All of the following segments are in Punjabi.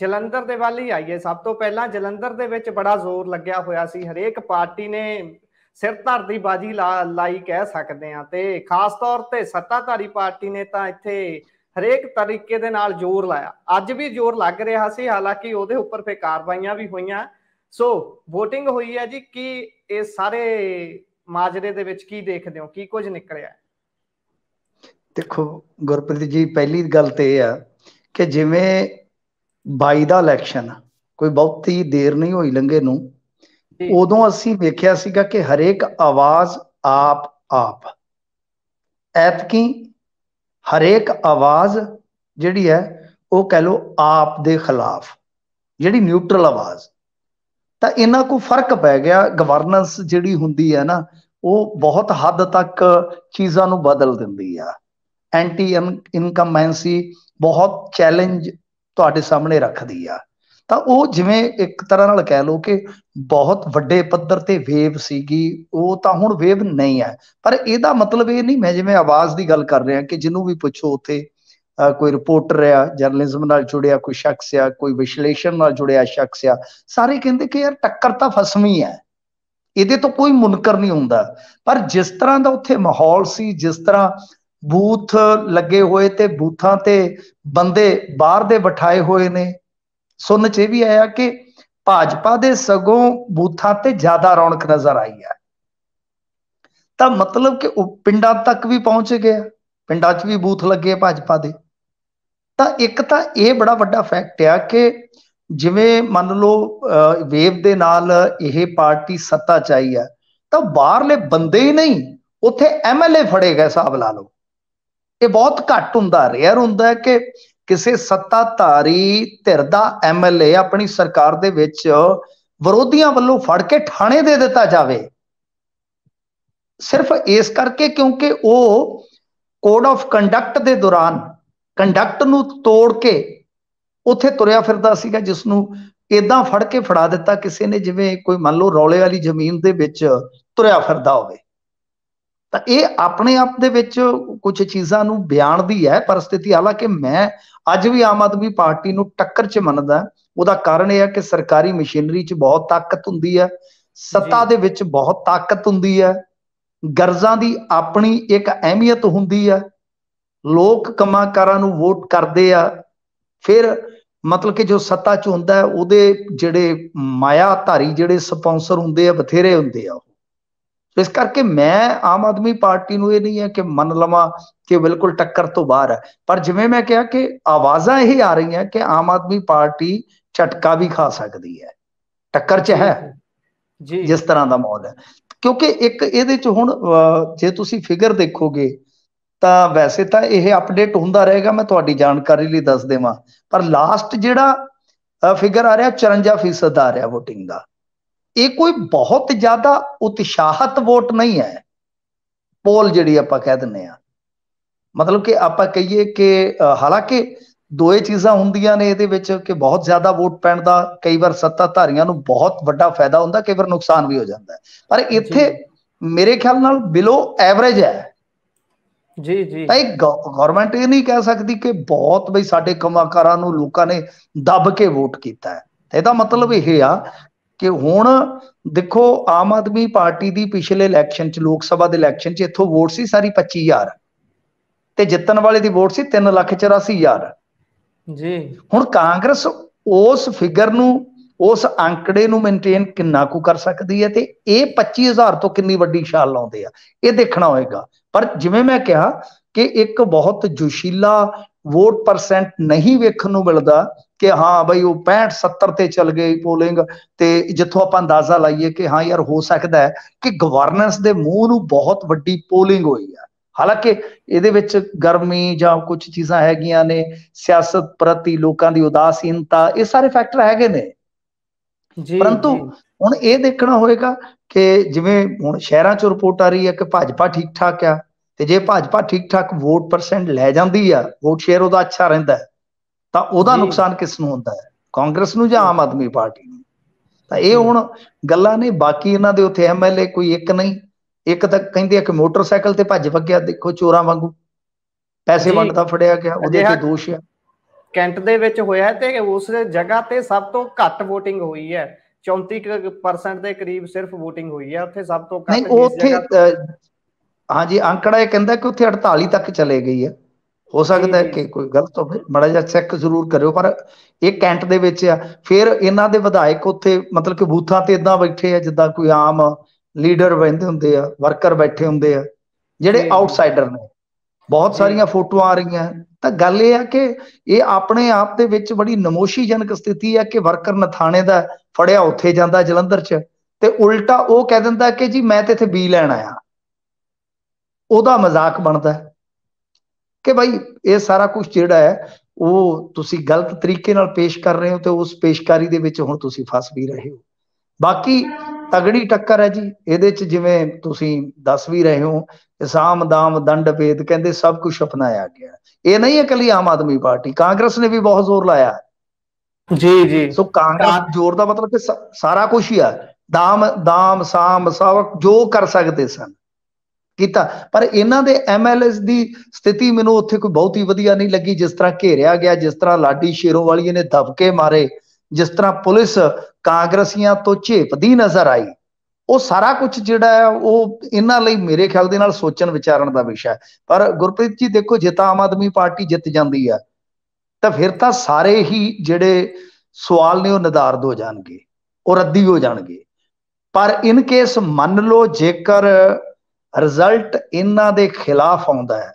ਜਲੰਧਰ ਦੇ ਵੱਲ ਹੀ ਆਈਏ ਸਭ ਤੋਂ ਪਹਿਲਾਂ ਜਲੰਧਰ ਦੇ ਵਿੱਚ ਬੜਾ ਜ਼ੋਰ ਲੱਗਿਆ ਹੋਇਆ ਸੀ ਹਰੇਕ ਪਾਰਟੀ ਨੇ ਸਿਰ ਧਰ ਦੀ ਬਾਜੀ ਲਾਈ ਕਹਿ ਸਕਦੇ ਆ ਤੇ ਖਾਸ ਤੌਰ ਤੇ ਸੱਤਾਧਾਰੀ ਪਾਰਟੀ ਨੇ ਤਾਂ ਇੱਥੇ ਹਰੇਕ ਤਰੀਕੇ ਦੇ ਨਾਲ ਜ਼ੋਰ ਲਾਇਆ ਅੱਜ ਵੀ ਜ਼ੋਰ ਲੱਗ ਰਿਹਾ ਸੀ ਹਾਲਾਂਕਿ ਉਹਦੇ ਉੱਪਰ ਫੇ ਕਾਰਵਾਈਆਂ ਵੀ ਹੋਈਆਂ ਸੋ VOTING ਹੋਈ ਹੈ ਜੀ ਕੀ ਇਹ ਸਾਰੇ ਮਾਜਰੇ ਦੇ ਵਿੱਚ ਕੀ ਦੇਖਦੇ ਹੋ ਕੀ ਕੁਝ ਨਿਕਲਿਆ ਦੇਖੋ ਗੁਰਪ੍ਰੀਤ ਜੀ ਪਹਿਲੀ ਗੱਲ ਤੇ ਇਹ ਆ ਕਿ ਜਿਵੇਂ 22 ਦਾ ਇਲੈਕਸ਼ਨ ਕੋਈ ਬਹੁਤੀ ਦੇਰ ਨਹੀਂ ਹੋਈ ਲੰਗੇ ਨੂੰ ਉਦੋਂ ਅਸੀਂ ਵੇਖਿਆ ਸੀਗਾ ਕਿ ਹਰੇਕ ਆਵਾਜ਼ ਆਪ ਆਪ ਐਤਕੀ ਹਰੇਕ ਆਵਾਜ਼ ਜਿਹੜੀ ਹੈ ਉਹ ਕਹਿ ਲੋ ਆਪ ਦੇ ਖਿਲਾਫ ਜਿਹੜੀ ਨਿਊਟਰਲ ਆਵਾਜ਼ ਤਾਂ ਇਹਨਾਂ ਕੋ ਫਰਕ ਪੈ ਗਿਆ ਗਵਰਨੈਂਸ ਜਿਹੜੀ ਹੁੰਦੀ ਹੈ ਨਾ ਉਹ ਬਹੁਤ ਹੱਦ ਤੱਕ ਚੀਜ਼ਾਂ ਨੂੰ ਬਦਲ ਦਿੰਦੀ ਆ ਐਂਟੀ ਇਨਕਮੈਂਸੀ ਬਹੁਤ ਚੈਲੰਜ ਤੁਹਾਡੇ ਸਾਹਮਣੇ ਰੱਖਦੀ ਆ ਤਾਂ ਉਹ ਜਿਵੇਂ ਇੱਕ ਤਰ੍ਹਾਂ ਨਾਲ ਕਹਿ ਲਓ ਕਿ ਬਹੁਤ ਵੱਡੇ ਪੱਧਰ ਤੇ ਵੇਵ ਸੀਗੀ ਉਹ ਤਾਂ ਹੁਣ ਵੇਵ ਨਹੀਂ ਹੈ ਪਰ ਇਹਦਾ ਮਤਲਬ ਇਹ ਨਹੀਂ ਮੈਂ ਜਿਵੇਂ ਆਵਾਜ਼ ਦੀ ਗੱਲ ਕਰ ਰਿਹਾ ਕਿ ਜਿਹਨੂੰ ਵੀ ਪੁੱਛੋ ਉਥੇ ਕੋਈ ਰਿਪੋਰਟਰ ਆ ਜਰਨਲਿਜ਼ਮ ਨਾਲ ਜੁੜਿਆ ਕੋਈ ਸ਼ਖਸ ਆ ਕੋਈ ਵਿਸ਼ਲੇਸ਼ਣ ਨਾਲ ਜੁੜਿਆ ਸ਼ਖਸ ਆ ਸਾਰੇ ਕਹਿੰਦੇ ਕਿ ਯਾਰ ਟੱਕਰ ਤਾਂ ਫਸਮੀ ਹੈ ਇਹਦੇ ਤੋਂ ਕੋਈ ਮੁਨਕਰ ਨਹੀਂ ਹੁੰਦਾ ਪਰ ਜਿਸ ਤਰ੍ਹਾਂ ਦਾ ਉੱਥੇ ਮਾਹੌਲ ਸੀ ਜਿਸ ਤਰ੍ਹਾਂ ਬੂਥ ਲੱਗੇ ਹੋਏ ਤੇ ਬੂਥਾਂ ਤੇ ਬੰਦੇ ਬਾਹਰ ਦੇ ਬਿਠਾਏ ਹੋਏ ਨੇ ਸੁਣ ਚ ਇਹ ਵੀ ਆਇਆ ਕਿ ਭਾਜਪਾ ਦੇ ਸਗੋਂ ਬੂਥਾਂ ਤੇ ਜ਼ਿਆਦਾ ਰੌਣਕ ਨਜ਼ਰ ਆਈ ਹੈ ਤਾਂ ਮਤਲਬ ਕਿ ਉਹ ਪਿੰਡਾਂ ਤੱਕ ਵੀ ਪਹੁੰਚ ਗਿਆ ਪਿੰਡਾਂ 'ਚ ਵੀ ਬੂਥ ਲੱਗੇ ਭਾਜਪਾ ਦੇ ਤਾਂ ਇੱਕ ਤਾਂ ਇਹ ਬੜਾ ਵੱਡਾ ਫੈਕਟ ਆ ਕਿ ਜਿਵੇਂ ਮੰਨ ਲਓ ਵੇਵ ਦੇ ਨਾਲ ਇਹ ਪਾਰਟੀ ਸੱਤਾ ਚਾਹੀ ਆ ਤਾਂ ਬਾਹਰਲੇ ਬੰਦੇ ਹੀ ਨਹੀਂ ਉੱਥੇ ਐਮਐਲਏ ਫੜੇ ਗਏ ਸਾਬ ਲਾ ਲਓ ਇਹ ਬਹੁਤ ਘੱਟ ਹੁੰਦਾ ਰੇਅਰ ਹੁੰਦਾ ਕਿ ਕਿਸੇ ਸੱਤਾਧਾਰੀ ਧਿਰ ਦਾ ਐਮਐਲਏ ਆਪਣੀ ਸਰਕਾਰ ਦੇ ਵਿੱਚ ਵਿਰੋਧੀਆਂ ਵੱਲੋਂ ਫੜ ਕੇ ਥਾਣੇ ਦੇ ਦਿੱਤਾ ਜਾਵੇ ਸਿਰਫ ਇਸ ਕਰਕੇ ਕਿਉਂਕਿ ਉਹ ਕੋਡ ਆਫ ਕੰਡਕਟ ਦੇ ਦੌਰਾਨ ਕੰਡਕਟ ਨੂੰ ਤੋੜ ਕੇ ਉੱਥੇ ਤੁਰਿਆ ਫਿਰਦਾ ਸੀਗਾ ਜਿਸ ਨੂੰ ਇਦਾਂ ਫੜ ਕੇ ਫੜਾ ਦਿੱਤਾ ਕਿਸੇ ਨੇ ਜਿਵੇਂ ਕੋਈ ਮੰਨ ਲਓ ਰੌਲੇ ਵਾਲੀ ਜ਼ਮੀਨ ਦੇ ਵਿੱਚ ਤੁਰਿਆ ਫਿਰਦਾ ਹੋਵੇ ਤਾਂ ਇਹ ਆਪਣੇ ਆਪ ਦੇ ਵਿੱਚ ਕੁਝ ਚੀਜ਼ਾਂ ਨੂੰ ਬਿਆਨ ਦੀ ਹੈ ਪਰਿਸਥਿਤੀ ਹਾਲਾਂਕਿ ਮੈਂ ਅੱਜ ਵੀ ਆਮ ਆਦਮੀ ਪਾਰਟੀ ਨੂੰ ਟੱਕਰ 'ਚ ਮੰਨਦਾ ਉਹਦਾ ਕਾਰਨ ਇਹ ਹੈ ਕਿ ਸਰਕਾਰੀ ਮਸ਼ੀਨਰੀ 'ਚ ਬਹੁਤ ਤਾਕਤ ਹੁੰਦੀ ਹੈ ਸੱਤਾ ਦੇ ਵਿੱਚ ਬਹੁਤ ਤਾਕਤ ਹੁੰਦੀ ਹੈ ਗਰਜ਼ਾਂ ਦੀ ਆਪਣੀ ਇੱਕ ਅਹਿਮੀਅਤ ਹੁੰਦੀ ਹੈ ਲੋਕ ਕਮਾਕਾਰਾਂ ਨੂੰ ਵੋਟ ਕਰਦੇ ਆ ਫਿਰ ਮਤਲਬ ਕਿ ਜੋ ਸੱਤਾ 'ਚ ਹੁੰਦਾ ਉਹਦੇ ਜਿਹੜੇ ਮਾਇਆ ਧਾਰੀ ਜਿਹੜੇ ਸਪਾਂਸਰ ਹੁੰਦੇ ਆ ਬਥੇਰੇ ਹੁੰਦੇ ਆ ਇਸ ਕਰਕੇ ਮੈਂ ਆਮ ਆਦਮੀ ਪਾਰਟੀ ਨੂੰ ਇਹ ਨਹੀਂ ਹੈ ਕਿ ਮੰਨ ਲਵਾਂ ਕਿ ਬਿਲਕੁਲ ਟੱਕਰ ਤੋਂ ਬਾਹਰ ਹੈ ਪਰ ਜਿਵੇਂ ਮੈਂ ਕਿਹਾ ਕਿ ਆਵਾਜ਼ਾਂ ਇਹ ਆ ਰਹੀਆਂ ਕਿ ਆਮ ਆਦਮੀ ਪਾਰਟੀ ਝਟਕਾ ਵੀ ਖਾ ਸਕਦੀ ਹੈ ਟੱਕਰ 'ਚ ਹੈ ਜੀ ਜਿਸ ਤਰ੍ਹਾਂ ਦਾ ਮੌਲ ਹੈ ਕਿਉਂਕਿ ਇੱਕ ਇਹਦੇ 'ਚ ਹੁਣ ਜੇ ਤੁਸੀਂ ਫਿਗਰ ਦੇਖੋਗੇ ਤਾਂ ਵੈਸੇ ਤਾਂ ਇਹ ਅਪਡੇਟ ਹੁੰਦਾ ਰਹੇਗਾ ਮੈਂ ਤੁਹਾਡੀ ਜਾਣਕਾਰੀ ਲਈ ਦੱਸ ਦੇਵਾਂ ਪਰ ਲਾਸਟ ਜਿਹੜਾ ਫਿਗਰ ਆ ਰਿਹਾ 54% ਆ ਰਿਹਾ VOTING ਦਾ ਇਹ ਕੋਈ ਬਹੁਤ ਜ਼ਿਆਦਾ ਉਤਸ਼ਾਹਤ ਵੋਟ ਨਹੀਂ ਹੈ ਪੋਲ ਜਿਹੜੀ ਆਪਾਂ ਕਹਿ ਦਿੰਨੇ ਆ ਮਤਲਬ ਕਿ ਆਪਾਂ ਕਹੀਏ ਕਿ ਹਾਲਾਂਕਿ ਦੋਏ ਚੀਜ਼ਾਂ ਹੁੰਦੀਆਂ ਨੇ ਇਹਦੇ ਵਿੱਚ ਕਿ ਬਹੁਤ ਜ਼ਿਆਦਾ ਵੋਟ ਪੈਣ ਦਾ ਕਈ ਵਾਰ ਸੱਤਾਧਾਰੀਆਂ ਨੂੰ ਬਹੁਤ ਵੱਡਾ ਫਾਇਦਾ ਹੁੰਦਾ ਕਈ ਵਾਰ ਨੁਕਸਾਨ ਵੀ ਹੋ ਜਾਂਦਾ ਪਰ ਇੱਥੇ ਮੇਰੇ ਖਿਆਲ ਨਾਲ ਬਿਲੋ ਐਵਰੇਜ ਹੈ ਜੀ ਜੀ ਤਾਂ ਇਹ ਗਵਰਨਮੈਂਟ ਇਹ ਨਹੀਂ ਕਹਿ ਸਕਦੀ ਕਿ ਬਹੁਤ ਬਈ ਸਾਡੇ ਕਮਾਕਾਰਾਂ ਨੂੰ ਲੋਕਾਂ ਨੇ ਦੱਬ ਕੇ ਵੋਟ ਕੀਤਾ ਹੈ ਇਹਦਾ ਮਤਲਬ ਇਹ ਆ ਕਿ ਹੁਣ ਦੇਖੋ ਆਮ ਆਦਮੀ ਪਾਰਟੀ ਦੀ ਪਿਛਲੇ ਇਲੈਕਸ਼ਨ ਚ ਲੋਕ ਸਭਾ ਦੇ ਇਲੈਕਸ਼ਨ ਚ ਇੱਥੋਂ ਵੋਟ ਸੀ ਸਾਰੀ 25000 ਤੇ ਜਿੱਤਣ ਵਾਲੇ ਦੀ ਵੋਟ ਸੀ 384000 ਜੀ ਹੁਣ ਕਾਂਗਰਸ ਉਸ ਫਿਗਰ ਨੂੰ ਉਸ ਅੰਕੜੇ ਨੂੰ ਮੇਨਟੇਨ ਕਿੰਨਾ ਕੁ ਕਰ ਸਕਦੀ ਹੈ ਤੇ ਇਹ 25000 ਤੋਂ ਕਿੰਨੀ ਵੱਡੀ ਛਾਲ ਲਾਉਂਦੇ ਆ ਇਹ ਦੇਖਣਾ ਹੋਏਗਾ ਪਰ ਜਿਵੇਂ ਮੈਂ ਕਿਹਾ ਕਿ ਇੱਕ ਬਹੁਤ ਜੋਸ਼ੀਲਾ ਵੋਟ ਪਰਸੈਂਟ ਨਹੀਂ ਵੇਖਣ ਨੂੰ ਮਿਲਦਾ ਕਿ ਹਾਂ ਬਈ ਉਹ 65 70 ਤੇ ਚੱਲ ਗਈ ਪੋਲਿੰਗ ਤੇ ਜਿੱਥੋਂ ਆਪਾਂ ਅੰਦਾਜ਼ਾ ਲਾਈਏ ਕਿ ਹਾਂ ਯਾਰ ਹੋ ਸਕਦਾ ਹੈ ਕਿ ਗਵਰਨੈਂਸ ਦੇ ਮੂੰਹ ਨੂੰ ਬਹੁਤ ਵੱਡੀ ਪੋਲਿੰਗ ਹੋਈ ਹੈ ਹਾਲਾਂਕਿ ਇਹਦੇ ਵਿੱਚ ਗਰਮੀ ਜਾਂ ਕੁਝ ਚੀਜ਼ਾਂ ਹੈਗੀਆਂ ਨੇ ਸਿਆਸਤ ਪ੍ਰਤੀ ਲੋਕਾਂ ਦੀ ਉਦਾਸੀਨਤਾ ਇਹ ਸਾਰੇ ਫੈਕਟਰ ਹੈਗੇ ਨੇ ਜੀ ਪਰੰਤੂ ਹੁਣ ਇਹ ਦੇਖਣਾ ਹੋਏਗਾ ਕਿ ਜਿਵੇਂ ਹੁਣ ਸ਼ਹਿਰਾਂ 'ਚ ਰਿਪੋਰਟ ਆ ਰਹੀ ਹੈ ਕਿ ਭਾਜਪਾ ਠੀਕ ਠਾਕ ਆ ਤੇ ਜੇ ਭਾਜਪਾ ਠੀਕ ਠਾਕ ਵੋਟ ਪਰਸੈਂਟ ਲੈ ਜਾਂਦੀ ਆ ਵੋਟ ਸ਼ੇਅਰ ਉਹਦਾ ਅੱਛਾ ਰਹਿੰਦਾ ਹੈ ਤਾਂ ਉਹਦਾ ਨੁਕਸਾਨ ਕਿਸ ਨੂੰ ਹੁੰਦਾ ਹੈ ਕਾਂਗਰਸ ਨੂੰ ਜਾਂ ਆਮ ਆਦਮੀ ਪਾਰਟੀ ਨੂੰ ਤਾਂ ਇਹ ਹੁਣ ਗੱਲਾਂ ਨੇ ਬਾਕੀ ਇਹਨਾਂ ਦੇ ਉੱਥੇ ਐਮਐਲਏ ਕੋਈ ਇੱਕ ਨਹੀਂ ਇੱਕ ਤਾਂ ਕਹਿੰਦੇ ਆ ਕਿ ਮੋਟਰਸਾਈਕਲ ਤੇ ਭੱਜ ਭੱਗਿਆ ਦੇਖੋ ਚੋਰਾਂ ਵਾਂਗੂ ਪੈਸੇ ਵੰਡਦਾ ਫੜਿਆ ਗਿਆ ਉਹਦੇ ਤੇ ਦੋਸ਼ ਆ ਕੈਂਟ ਦੇ ਵਿੱਚ ਹੋਇਆ ਤੇ ਉਸ ਜਗ੍ਹਾ ਤੇ ਸਭ ਤੋਂ ਘੱਟ VOTING ਹੋਈ ਹੈ 34% ਦੇ ਕਰੀਬ ਸਿਰਫ VOTING ਹੋਈ ਹੈ ਉੱਥੇ ਸਭ ਤੋਂ ਘੱਟ ਨਹੀਂ ਉੱਥੇ ਹਾਂਜੀ ਅੰਕੜਾ ਇਹ ਕਹਿੰਦਾ ਕਿ ਉੱਥੇ 48 ਤੱਕ ਚਲੇ ਗਈ ਹੈ ਹੋ ਸਕਦਾ ਹੈ ਕਿ ਕੋਈ ਗਲਤ ਹੋਵੇ ਮੜਾ ਜਿਹਾ ਚੈੱਕ ਜ਼ਰੂਰ ਕਰਿਓ ਪਰ ਇਹ ਕੈਂਟ ਦੇ ਵਿੱਚ ਆ ਫਿਰ ਇਹਨਾਂ ਦੇ ਵਿਧਾਇਕ ਉੱਥੇ ਮਤਲਬ ਕਿ ਬੂਥਾਂ ਤੇ ਇਦਾਂ ਬੈਠੇ ਆ ਜਿੱਦਾਂ ਕੋਈ ਆਮ ਲੀਡਰ ਬੈਠੇ ਹੁੰਦੇ ਆ ਵਰਕਰ ਬੈਠੇ ਹੁੰਦੇ ਆ ਜਿਹੜੇ ਆਊਟਸਾਈਡਰ ਨੇ ਬਹੁਤ ਸਾਰੀਆਂ ਫੋਟੋਆਂ ਆ ਰਹੀਆਂ ਤਾਂ ਗੱਲ ਇਹ ਆ ਕਿ ਇਹ ਆਪਣੇ ਆਪ ਦੇ ਵਿੱਚ ਬੜੀ ਨਮੋਸ਼ੀਜਨਕ ਸਥਿਤੀ ਆ ਕਿ ਵਰਕਰ ਨਥਾਣੇ ਦਾ ਫੜਿਆ ਉੱਥੇ ਜਾਂਦਾ ਜਲੰਧਰ 'ਚ ਤੇ ਉਲਟਾ ਉਹ ਕਹਿ ਦਿੰਦਾ ਕਿ ਜੀ ਮੈਂ ਤੇ ਇੱਥੇ ਬੀ ਲੈਣ ਆਇਆ ਉਹਦਾ ਮਜ਼ਾਕ ਬਣਦਾ ਕਿ ਭਾਈ ਇਹ ਸਾਰਾ ਕੁਝ ਜਿਹੜਾ ਹੈ ਉਹ ਤੁਸੀਂ ਗਲਤ ਤਰੀਕੇ ਨਾਲ ਪੇਸ਼ ਕਰ ਰਹੇ ਹੋ ਤੇ ਉਸ ਪੇਸ਼ਕਾਰੀ ਦੇ ਵਿੱਚ ਹੁਣ ਤੁਸੀਂ ਫਸ ਵੀ ਰਹੇ ਹੋ ਬਾਕੀ ਤਗੜੀ ਟੱਕਰ ਹੈ ਜੀ ਇਹਦੇ 'ਚ ਜਿਵੇਂ ਤੁਸੀਂ ਦੱਸ ਵੀ ਰਹੇ ਹੋ ਇਸਾਮ ਦਾਮ ਦੰਡ ਭੇਦ ਕਹਿੰਦੇ ਸਭ ਕੁਝ ਅਪਣਾਇਆ ਗਿਆ ਇਹ ਨਹੀਂ ਹੈ ਕੱਲੀ ਆਮ ਆਦਮੀ ਪਾਰਟੀ ਕਾਂਗਰਸ ਨੇ ਵੀ ਬਹੁਤ ਜ਼ੋਰ ਲਾਇਆ ਜੀ ਜੀ ਸੋ ਕਾਂਗਰਸ ਜ਼ੋਰ ਦਾ ਮਤਲਬ ਕਿ ਸਾਰਾ ਕੁਝ ਹੀ ਆ ਦਾਮ ਦਾਮ ਸਾਮ ਸਾਵਕ ਜੋ ਕਰ ਸਕਦੇ ਸਨ ਕੀਤਾ ਪਰ ਇਹਨਾਂ ਦੇ ਐਮਐਲਐਸ ਦੀ ਸਥਿਤੀ ਮੈਨੂੰ ਉੱਥੇ ਕੋਈ ਬਹੁਤ ਹੀ ਵਧੀਆ ਨਹੀਂ ਲੱਗੀ ਜਿਸ ਤਰ੍ਹਾਂ ਘੇਰਿਆ ਗਿਆ ਜਿਸ ਤਰ੍ਹਾਂ ਲਾਡੀ ਸ਼ੇਰੋਵਾਲੀਏ ਨੇ ਧਬਕੇ ਮਾਰੇ ਜਿਸ ਤਰ੍ਹਾਂ ਪੁਲਿਸ ਕਾਂਗਰਸੀਆਂ ਤੋਂ ਝੇਪਦੀ ਨਜ਼ਰ ਆਈ ਉਹ ਸਾਰਾ ਕੁਝ ਜਿਹੜਾ ਹੈ ਉਹ ਇਹਨਾਂ ਲਈ ਮੇਰੇ ਖਿਆਲ ਦੇ ਨਾਲ ਸੋਚਣ ਵਿਚਾਰਨ ਦਾ ਵਿਸ਼ਾ ਹੈ ਪਰ ਗੁਰਪ੍ਰੀਤ ਜੀ ਦੇਖੋ ਜੇ ਤਾਂ ਆਮ ਆਦਮੀ ਪਾਰਟੀ ਜਿੱਤ ਜਾਂਦੀ ਹੈ ਤਾਂ ਫਿਰ ਤਾਂ ਸਾਰੇ ਹੀ ਜਿਹੜੇ ਸਵਾਲ ਨੇ ਉਹ ਨਿਦਾਰਦ ਹੋ ਜਾਣਗੇ ਉਹ ਰੱਦੀ ਹੋ ਜਾਣਗੇ ਪਰ ਇਨ ਕੇਸ ਮੰਨ ਲਓ ਜੇਕਰ ਰਿਜ਼ਲਟ ਇਹਨਾਂ ਦੇ ਖਿਲਾਫ ਆਉਂਦਾ ਹੈ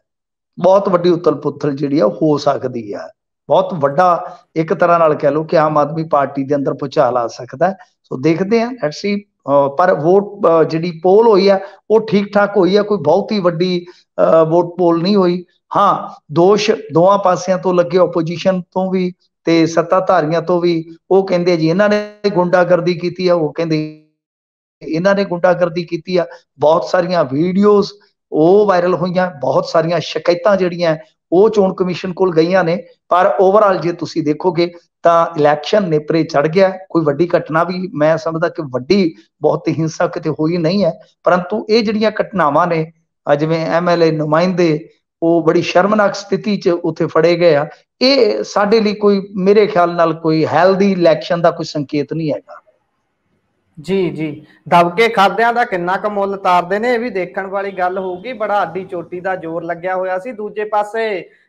ਬਹੁਤ ਵੱਡੀ ਉਤਲ-ਪੁਤਲ ਜਿਹੜੀ ਆ ਹੋ ਸਕਦੀ ਆ ਬਹੁਤ ਵੱਡਾ ਇੱਕ ਤਰ੍ਹਾਂ ਨਾਲ ਕਹਿ ਲਓ ਕਿ ਆਮ ਆਦਮੀ ਪਾਰਟੀ ਦੇ ਅੰਦਰ ਪੁਚਾਲ ਆ ਸਕਦਾ ਸੋ ਦੇਖਦੇ ਆ ਲੈਟਸ ਸੀ ਪਰ ਵੋਟ ਜਿਹੜੀ ਪੋਲ ਹੋਈ ਆ ਉਹ ਠੀਕ ਠਾਕ ਹੋਈ ਆ ਕੋਈ ਬਹੁਤ ਹੀ ਵੱਡੀ ਵੋਟ ਪੋਲ ਨਹੀਂ ਹੋਈ ਹਾਂ ਦੋਸ਼ ਦੋਹਾਂ ਪਾਸਿਆਂ ਤੋਂ ਲੱਗੇ ਆਪੋਜੀਸ਼ਨ ਤੋਂ ਵੀ ਤੇ ਸੱਤਾਧਾਰੀਆਂ ਤੋਂ ਵੀ ਉਹ ਕਹਿੰਦੇ ਜੀ ਇਹਨਾਂ ਨੇ ਗੁੰਡਾਗਰਦੀ ਕੀਤੀ ਆ ਉਹ ਕਹਿੰਦੇ ਇਹਨਾਂ ਨੇ ਗੁੰਡਾਗਰਦੀ ਕੀਤੀ ਆ ਬਹੁਤ ਸਾਰੀਆਂ ਵੀਡੀਓਜ਼ ਉਹ ਵਾਇਰਲ ਹੋਈਆਂ ਬਹੁਤ ਸਾਰੀਆਂ ਸ਼ਿਕਾਇਤਾਂ ਜਿਹੜੀਆਂ ਉਹ ਚੋਣ ਕਮਿਸ਼ਨ ਕੋਲ ਗਈਆਂ ਨੇ ਪਰ ਓਵਰਆਲ ਜੇ ਤੁਸੀਂ ਦੇਖੋਗੇ ਤਾਂ ਇਲੈਕਸ਼ਨ ਨੇਪਰੇ ਚੜ ਗਿਆ ਕੋਈ ਵੱਡੀ ਘਟਨਾ ਵੀ ਮੈਂ ਸਮਝਦਾ ਕਿ ਵੱਡੀ ਬਹੁਤ ਹਿੰਸਾ ਕਿਤੇ ਹੋਈ ਨਹੀਂ ਹੈ ਪਰੰਤੂ ਇਹ ਜਿਹੜੀਆਂ ਘਟਨਾਵਾਂ ਨੇ ਜਿਵੇਂ ਐਮਐਲਏ ਨੁਮਾਇੰਦੇ ਉਹ ਬੜੀ ਸ਼ਰਮਨਾਕ ਸਥਿਤੀ 'ਚ ਉੱਥੇ ਫੜੇ ਗਏ ਆ ਇਹ ਸਾਡੇ ਲਈ ਕੋਈ ਮੇਰੇ ਖਿਆਲ ਨਾਲ ਕੋਈ ਹੈਲਦੀ ਇਲੈਕਸ਼ਨ ਦਾ ਕੋਈ ਸੰਕੇਤ ਨਹੀਂ ਹੈਗਾ ਜੀ ਜੀ ਦਬਕੇ ਖਾਦਿਆਂ ਦਾ ਕਿੰਨਾ ਕੁ ਮੁੱਲ ਤਾਰਦੇ ਨੇ ਇਹ ਵੀ ਦੇਖਣ ਵਾਲੀ ਗੱਲ ਹੋਊਗੀ ਬੜਾ ਅੱਡੀ ਚੋਟੀ ਦਾ ਜ਼ੋਰ ਲੱਗਿਆ ਹੋਇਆ ਸੀ ਦੂਜੇ ਪਾਸੇ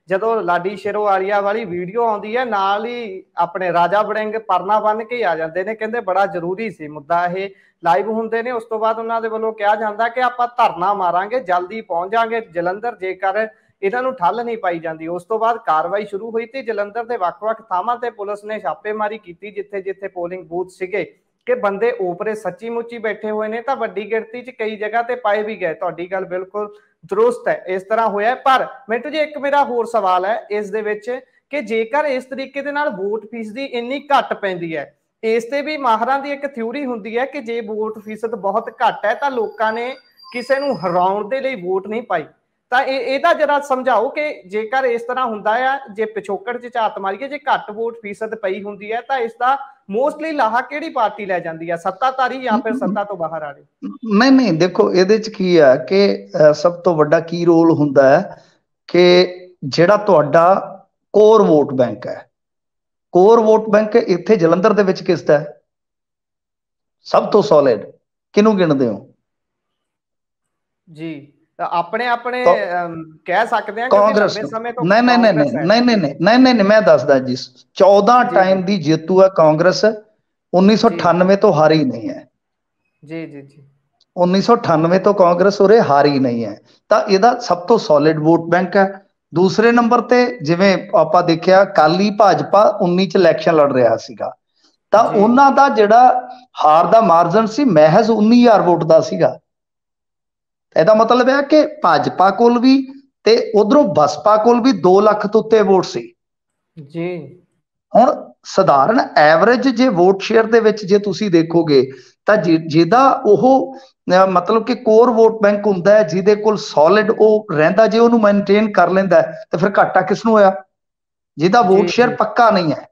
ਜਦੋਂ ਲਾਡੀ ਸ਼ੇਰੋ ਆਲੀਆ ਵਾਲੀ ਵੀਡੀਓ ਆਉਂਦੀ ਹੈ ਨਾਲ ਹੀ ਆਪਣੇ ਰਾਜਾ ਬੜਿੰਗ ਪਰਨਾ ਬੰਨ ਕੇ ਆ ਜਾਂਦੇ ਨੇ ਕਹਿੰਦੇ ਬੜਾ ਜ਼ਰੂਰੀ ਸੀ ਮੁੱਦਾ ਇਹ ਲਾਈਵ ਹੁੰਦੇ ਨੇ ਉਸ ਤੋਂ ਬਾਅਦ ਉਹਨਾਂ ਦੇ ਵੱਲੋਂ ਕਿਹਾ ਜਾਂਦਾ ਕਿ ਆਪਾਂ ਧਰਨਾ ਮਾਰਾਂਗੇ ਜਲਦੀ ਪਹੁੰਚ ਜਾਾਂਗੇ ਜਲੰਧਰ ਜੇਕਰ ਇਹਨਾਂ ਨੂੰ ਠੱਲ ਨਹੀਂ ਪਾਈ ਜਾਂਦੀ ਉਸ ਤੋਂ ਬਾਅਦ ਕਾਰਵਾਈ ਸ਼ੁਰੂ ਹੋਈ ਤੇ ਜਲੰਧਰ ਦੇ ਵੱਖ-ਵੱਖ ਥਾਵਾਂ ਤੇ ਪੁਲਿਸ ਨੇ ਛਾਪੇਮਾਰੀ ਕੀਤੀ ਜਿੱਥੇ-ਜਿੱਥੇ ਪੋਲਿੰਗ ਬੂਥ ਸੀਗੇ ਕਿ ਬੰਦੇ ਉਪਰੇ ਸੱਚੀ ਮੁੱਚੀ ਬੈਠੇ ਹੋਏ ਨੇ ਤਾਂ ਵੱਡੀ ਗਿਣਤੀ 'ਚ ਕਈ ਜਗ੍ਹਾ ਤੇ ਪਾਏ ਵੀ ਗਏ ਤੁਹਾਡੀ ਗੱਲ ਬਿਲਕੁਲ درست ਹੈ ਇਸ ਤਰ੍ਹਾਂ ਹੋਇਆ ਪਰ ਮਿੰਟੂ ਜੀ ਇੱਕ ਮੇਰਾ ਹੋਰ ਸਵਾਲ ਹੈ ਇਸ ਦੇ ਵਿੱਚ ਕਿ ਜੇਕਰ ਇਸ ਤਰੀਕੇ ਦੇ ਨਾਲ ਵੋਟ ਫੀਸ ਦੀ ਇੰਨੀ ਘੱਟ ਪੈਂਦੀ ਹੈ ਇਸ ਤੇ ਵੀ ਮਾਹਰਾਂ ਦੀ ਇੱਕ ਥਿਊਰੀ ਹੁੰਦੀ ਹੈ ਕਿ ਜੇ ਵੋਟ ਫੀਸਤ ਬਹੁਤ ਘੱਟ ਹੈ ਤਾਂ ਲੋਕਾਂ ਨੇ ਕਿਸੇ ਨੂੰ ਹਰਾਉਣ ਦੇ ਲਈ ਵੋਟ ਨਹੀਂ ਪਾਈ ਤਾਂ ਇਹ ਇਹਦਾ ਜਰਾ ਸਮਝਾਓ ਕਿ ਜੇਕਰ ਇਸ ਤਰ੍ਹਾਂ ਹੁੰਦਾ ਆ ਜੇ ਪਿਛੋਕੜ ਚ ਝਾਤ ਮਾਰੀਏ ਜੇ ਘੱਟ ਵੋਟ ਫੀਸਦ ਪਈ ਹੁੰਦੀ ਹੈ ਤਾਂ ਇਸ ਦਾ ਮੋਸਟਲੀ ਲਾਹਾ ਕਿਹੜੀ ਪਾਰਟੀ ਲੈ ਜਾਂਦੀ ਆ ਸੱਤਾਧਾਰੀ ਜਾਂ ਫਿਰ ਸੱਤਾ ਤੋਂ ਬਾਹਰ ਵਾਲੇ ਨਹੀਂ ਨਹੀਂ ਦੇਖੋ ਇਹਦੇ ਚ ਕੀ ਆ ਕਿ ਸਭ ਤੋਂ ਵੱਡਾ ਕੀ ਰੋਲ ਹੁੰਦਾ ਹੈ ਕਿ ਜਿਹੜਾ ਤੁਹਾਡਾ ਕੋਰ ਵੋਟ ਬੈਂਕ ਹੈ ਕੋਰ ਵੋਟ ਬੈਂਕ ਇੱਥੇ ਜਲੰਧਰ ਦੇ ਵਿੱਚ ਕਿਸ ਦਾ ਹੈ ਸਭ ਤੋਂ ਸੋਲਿਡ ਕਿਨੂੰ ਗਿਣਦੇ ਹੋ ਜੀ ਆਪਣੇ ਆਪਣੇ ਕਹਿ ਸਕਦੇ ਆ ਕਿ ਕਾਂਗਰਸ ਸਮੇਂ ਤੋਂ ਨਹੀਂ ਨਹੀਂ ਨਹੀਂ ਨਹੀਂ ਨਹੀਂ ਨਹੀਂ ਨਹੀਂ ਨਹੀਂ ਮੈਂ ਦੱਸਦਾ ਜੀ 14 ਟਾਈਮ ਦੀ ਜੇਤੂ ਹੈ ਕਾਂਗਰਸ 1998 ਤੋਂ ਹਾਰੀ ਨਹੀਂ ਹੈ ਜੀ ਜੀ ਜੀ 1998 ਤੋਂ ਕਾਂਗਰਸ ਉਰੇ ਹਾਰੀ ਨਹੀਂ ਹੈ ਤਾਂ ਇਹਦਾ ਸਭ ਤੋਂ ਸੋਲਿਡ ਵੋਟ ਬੈਂਕ ਹੈ ਦੂਸਰੇ ਨੰਬਰ ਤੇ ਜਿਵੇਂ ਆਪਾਂ ਦੇਖਿਆ ਕਾਲੀ ਭਾਜਪਾ 19 ਚ ਇਲੈਕਸ਼ਨ ਲੜ ਰਿਹਾ ਸੀਗਾ ਤਾਂ ਉਹਨਾਂ ਦਾ ਜਿਹੜਾ ਹਾਰ ਦਾ ਮਾਰਜਨ ਸੀ ਮਹਿਜ਼ 19000 ਵੋਟ ਦਾ ਸੀਗਾ ਇਹਦਾ ਮਤਲਬ ਹੈ ਕਿ ਭਾਜਪਾ ਕੋਲ ਵੀ ਤੇ ਉਧਰੋਂ ਬਸਪਾ ਕੋਲ ਵੀ 2 ਲੱਖ ਤੋਂ ਉੱਤੇ ਵੋਟ ਸੀ ਜੀ ਹੁਣ ਸਧਾਰਨ ਐਵਰੇਜ ਜੇ ਵੋਟ ਸ਼ੇਅਰ ਦੇ ਵਿੱਚ ਜੇ ਤੁਸੀਂ ਦੇਖੋਗੇ ਤਾਂ ਜਿਹਦਾ ਉਹ ਮਤਲਬ ਕਿ ਕੋਰ ਵੋਟ ਬੈਂਕ ਹੁੰਦਾ ਹੈ ਜਿਹਦੇ ਕੋਲ ਸੋਲਿਡ ਉਹ ਰਹਿੰਦਾ ਜੇ ਉਹਨੂੰ ਮੇਨਟੇਨ ਕਰ ਲੈਂਦਾ ਤੇ ਫਿਰ ਘਾਟਾ ਕਿਸ ਨੂੰ ਹੋਇਆ ਜਿਹਦਾ ਵੋਟ ਸ਼ੇਅਰ ਪੱਕਾ ਨਹੀਂ ਹੈ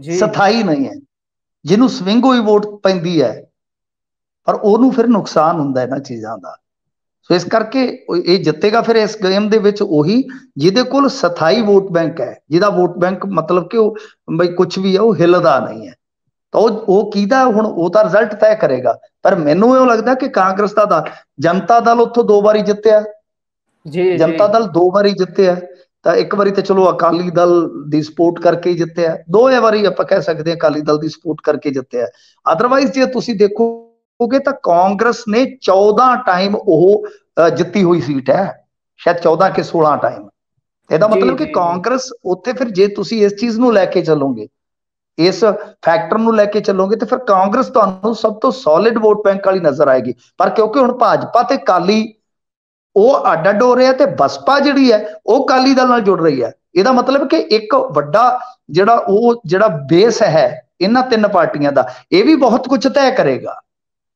ਜੀ ਸਥਾਈ ਨਹੀਂ ਹੈ ਜਿਹਨੂੰ ਸਵਿੰਗ ਹੋਈ ਵੋਟ ਪੈਂਦੀ ਹੈ ਪਰ ਉਹਨੂੰ ਫਿਰ ਨੁਕਸਾਨ ਹੁੰਦਾ ਇਹਨਾਂ ਚੀਜ਼ਾਂ ਦਾ ਸੋ ਇਸ ਕਰਕੇ ਇਹ ਜਿੱਤੇਗਾ ਫਿਰ ਇਸ ਗੇਮ ਦੇ ਵਿੱਚ ਉਹੀ ਜਿਹਦੇ ਕੋਲ ਸਥਾਈ ਵੋਟ ਬੈਂਕ ਹੈ ਜਿਹਦਾ ਵੋਟ ਬੈਂਕ ਮਤਲਬ ਕਿ ਉਹ ਬਈ ਕੁਝ ਵੀ ਹੈ ਉਹ ਹਿਲਦਾ ਨਹੀਂ ਹੈ ਤਾਂ ਉਹ ਉਹ ਕੀਦਾ ਹੁਣ ਉਹ ਤਾਂ ਰਿਜ਼ਲਟ ਤੈਅ ਕਰੇਗਾ ਪਰ ਮੈਨੂੰ ਇਹ ਲੱਗਦਾ ਕਿ ਕਾਂਗਰਸ ਦਾ ਦਾ ਜਨਤਾ ਦਲ ਉੱਥੋਂ ਦੋ ਵਾਰੀ ਜਿੱਤਿਆ ਜੀ ਜਨਤਾ ਦਲ ਦੋ ਵਾਰੀ ਜਿੱਤਿਆ ਤਾਂ ਇੱਕ ਵਾਰੀ ਤੇ ਚਲੋ ਅਕਾਲੀ ਦਲ ਦੀ ਸਪੋਰਟ ਕਰਕੇ ਜਿੱਤਿਆ ਦੋਵੇਂ ਵਾਰੀ ਆਪਾਂ ਕਹਿ ਸਕਦੇ ਹਾਂ ਅਕਾਲੀ ਦਲ ਦੀ ਸਪੋਰਟ ਕਰਕੇ ਜਿੱਤਿਆ ਆਦਰਵਾਇਜ਼ ਜੇ ਤੁਸੀਂ ਦੇਖੋ ਕਿਉਂਕਿ ਤਾਂ ਕਾਂਗਰਸ ਨੇ 14 ਟਾਈਮ ਉਹ ਜਿੱਤੀ ਹੋਈ ਸੀਟ ਹੈ ਸ਼ਾਇਦ 14 ਕਿ 16 ਟਾਈਮ ਇਹਦਾ ਮਤਲਬ ਕਿ ਕਾਂਗਰਸ ਉੱਥੇ ਫਿਰ ਜੇ ਤੁਸੀਂ ਇਸ ਚੀਜ਼ ਨੂੰ ਲੈ ਕੇ ਚੱਲੋਗੇ ਇਸ ਫੈਕਟਰ ਨੂੰ ਲੈ ਕੇ ਚੱਲੋਗੇ ਤੇ ਫਿਰ ਕਾਂਗਰਸ ਤੁਹਾਨੂੰ ਸਭ ਤੋਂ ਸੋਲਿਡ ਵੋਟ ਬੈਂਕ ਵਾਲੀ ਨਜ਼ਰ ਆਏਗੀ ਪਰ ਕਿਉਂਕਿ ਹੁਣ ਭਾਜਪਾ ਤੇ ਕਾਲੀ ਉਹ ਅੱਡ-ਅੱਡ ਹੋ ਰਿਹਾ ਤੇ ਬਸਪਾ ਜਿਹੜੀ ਹੈ ਉਹ ਕਾਲੀ ਦਲ ਨਾਲ ਜੁੜ ਰਹੀ ਹੈ ਇਹਦਾ ਮਤਲਬ ਕਿ ਇੱਕ ਵੱਡਾ ਜਿਹੜਾ ਉਹ ਜਿਹੜਾ ਬੇਸ ਹੈ ਇਹਨਾਂ ਤਿੰਨ ਪਾਰਟੀਆਂ ਦਾ ਇਹ ਵੀ ਬਹੁਤ ਕੁਝ ਤੈਅ ਕਰੇਗਾ